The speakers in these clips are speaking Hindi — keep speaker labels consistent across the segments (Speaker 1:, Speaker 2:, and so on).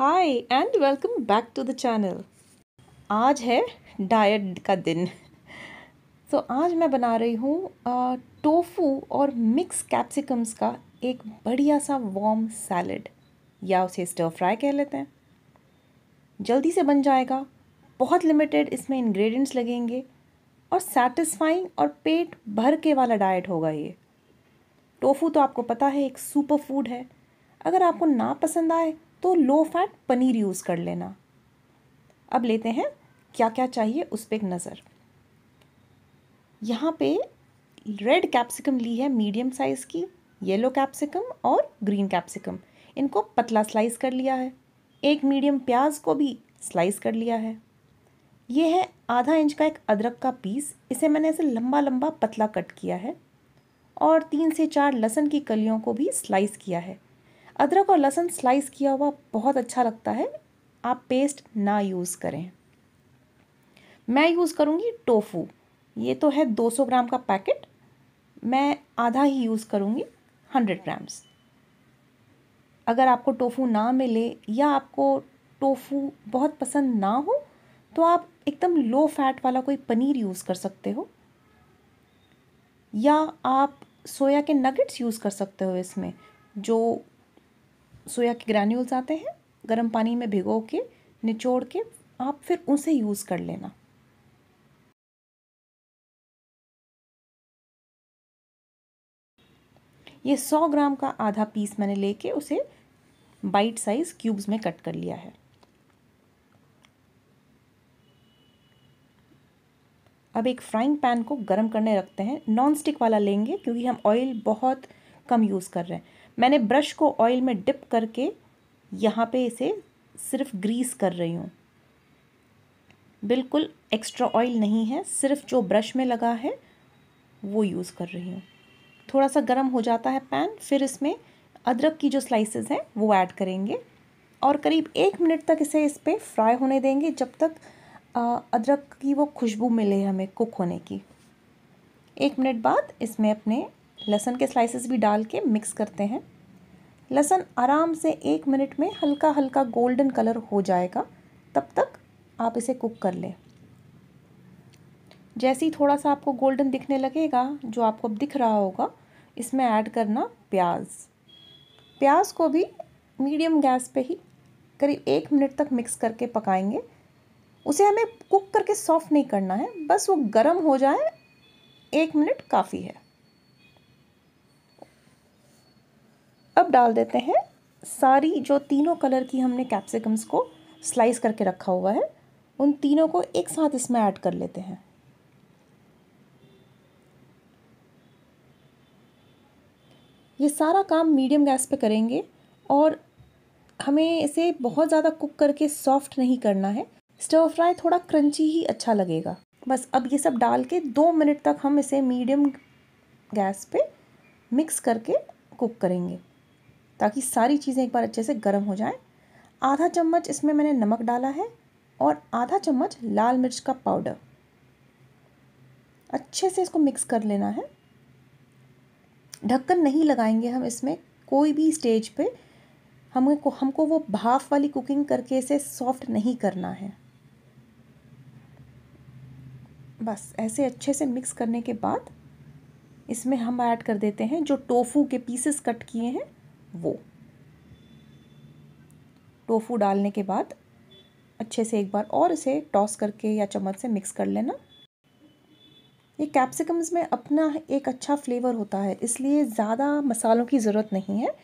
Speaker 1: hi and welcome back to the channel आज है डाइट का दिन तो so, आज मैं बना रही हूँ टोफू और मिक्स कैप्सिकम्स का एक बढ़िया सा वॉम सैलड या उसे स्टर फ्राई कह लेते हैं जल्दी से बन जाएगा बहुत लिमिटेड इसमें इंग्रेडिएंट्स लगेंगे और सेटिस्फाइंग और पेट भर के वाला डाइट होगा ये टोफू तो आपको पता है एक सुपर फूड है अगर आपको ना पसंद आए तो लो फैट पनीर यूज़ कर लेना अब लेते हैं क्या क्या चाहिए उस पर एक नज़र यहाँ पे रेड कैप्सिकम ली है मीडियम साइज़ की येलो कैप्सिकम और ग्रीन कैप्सिकम इनको पतला स्लाइस कर लिया है एक मीडियम प्याज को भी स्लाइस कर लिया है ये है आधा इंच का एक अदरक का पीस इसे मैंने ऐसे लंबा लंबा पतला कट किया है और तीन से चार लहसुन की कलियों को भी स्लाइस किया है अदरक और लहसुन स्लाइस किया हुआ बहुत अच्छा लगता है आप पेस्ट ना यूज़ करें मैं यूज़ करूँगी टोफू ये तो है 200 ग्राम का पैकेट मैं आधा ही यूज़ करूँगी 100 ग्राम्स अगर आपको टोफू ना मिले या आपको टोफू बहुत पसंद ना हो तो आप एकदम लो फैट वाला कोई पनीर यूज़ कर सकते हो या आप सोया के नगेट्स यूज़ कर सकते हो इसमें जो सोया के ग्रैन्यूल्स आते हैं गर्म पानी में भिगो के निचोड़ के आप फिर उसे यूज़ कर लेना ये सौ ग्राम का आधा पीस मैंने लेके उसे बाइट साइज़ क्यूब्स में कट कर लिया है अब एक फ्राइंग पैन को गर्म करने रखते हैं नॉन स्टिक वाला लेंगे क्योंकि हम ऑयल बहुत कम यूज़ कर रहे हैं मैंने ब्रश को ऑयल में डिप करके यहाँ पे इसे सिर्फ ग्रीस कर रही हूँ बिल्कुल एक्स्ट्रा ऑयल नहीं है सिर्फ जो ब्रश में लगा है वो यूज़ कर रही हूँ थोड़ा सा गर्म हो जाता है पैन फिर इसमें अदरक की जो स्लाइसेस हैं वो ऐड करेंगे और करीब एक मिनट तक इसे इस पर फ्राई होने देंगे जब तक अदरक की वो खुशबू मिले हमें कुक होने की एक मिनट बाद इसमें अपने लहसुन के स्लाइसेस भी डाल के मिक्स करते हैं लहसुन आराम से एक मिनट में हल्का हल्का गोल्डन कलर हो जाएगा तब तक आप इसे कुक कर लें जैसे ही थोड़ा सा आपको गोल्डन दिखने लगेगा जो आपको अब दिख रहा होगा इसमें ऐड करना प्याज प्याज को भी मीडियम गैस पे ही करीब एक मिनट तक मिक्स करके पकाएंगे उसे हमें कुक करके सॉफ्ट नहीं करना है बस वो गर्म हो जाए एक मिनट काफ़ी है डाल देते हैं सारी जो तीनों कलर की हमने कैप्सिकम्स को स्लाइस करके रखा हुआ है उन तीनों को एक साथ इसमें ऐड कर लेते हैं ये सारा काम मीडियम गैस पे करेंगे और हमें इसे बहुत ज़्यादा कुक करके सॉफ्ट नहीं करना है स्टोव फ्राई थोड़ा क्रंची ही अच्छा लगेगा बस अब ये सब डाल के दो मिनट तक हम इसे मीडियम गैस पे मिक्स करके कुक करेंगे ताकि सारी चीज़ें एक बार अच्छे से गर्म हो जाएं आधा चम्मच इसमें मैंने नमक डाला है और आधा चम्मच लाल मिर्च का पाउडर अच्छे से इसको मिक्स कर लेना है ढक्कन नहीं लगाएंगे हम इसमें कोई भी स्टेज पे हमें को हमको वो भाफ वाली कुकिंग करके इसे सॉफ्ट नहीं करना है बस ऐसे अच्छे से मिक्स करने के बाद इसमें हम ऐड कर देते हैं जो टोफू के पीसेस कट किए हैं वो टोफू डालने के बाद अच्छे से एक बार और इसे टॉस करके या चम्मच से मिक्स कर लेना ये कैप्सिकम्स में अपना एक अच्छा फ्लेवर होता है इसलिए ज़्यादा मसालों की ज़रूरत नहीं है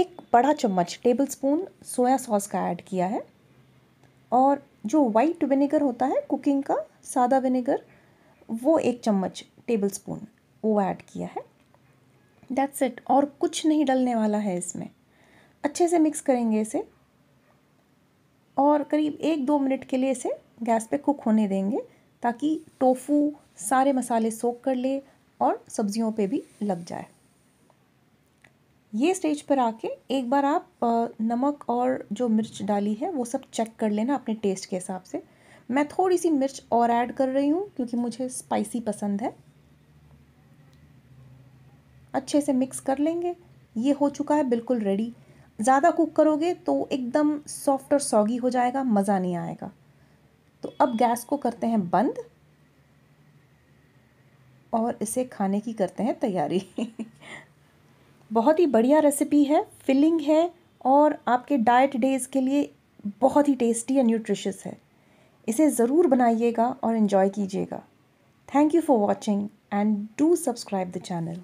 Speaker 1: एक बड़ा चम्मच टेबल स्पून सोया सॉस का ऐड किया है और जो वाइट विनेगर होता है कुकिंग का सादा विनेगर वो एक चम्मच टेबल स्पून वो ऐड किया है दैट्स इट और कुछ नहीं डलने वाला है इसमें अच्छे से मिक्स करेंगे इसे और करीब एक दो मिनट के लिए इसे गैस पे कुक होने देंगे ताकि टोफू सारे मसाले सोख कर ले और सब्जियों पे भी लग जाए ये स्टेज पर आके एक बार आप नमक और जो मिर्च डाली है वो सब चेक कर लेना अपने टेस्ट के हिसाब से मैं थोड़ी सी मिर्च और ऐड कर रही हूँ क्योंकि मुझे स्पाइसी पसंद है अच्छे से मिक्स कर लेंगे ये हो चुका है बिल्कुल रेडी ज़्यादा कुक करोगे तो एकदम सॉफ्ट और सॉगी हो जाएगा मज़ा नहीं आएगा तो अब गैस को करते हैं बंद और इसे खाने की करते हैं तैयारी बहुत ही बढ़िया रेसिपी है फिलिंग है और आपके डाइट डेज़ के लिए बहुत ही टेस्टी एंड न्यूट्रिशियस है इसे ज़रूर बनाइएगा और इन्जॉय कीजिएगा thank you for watching and do subscribe the channel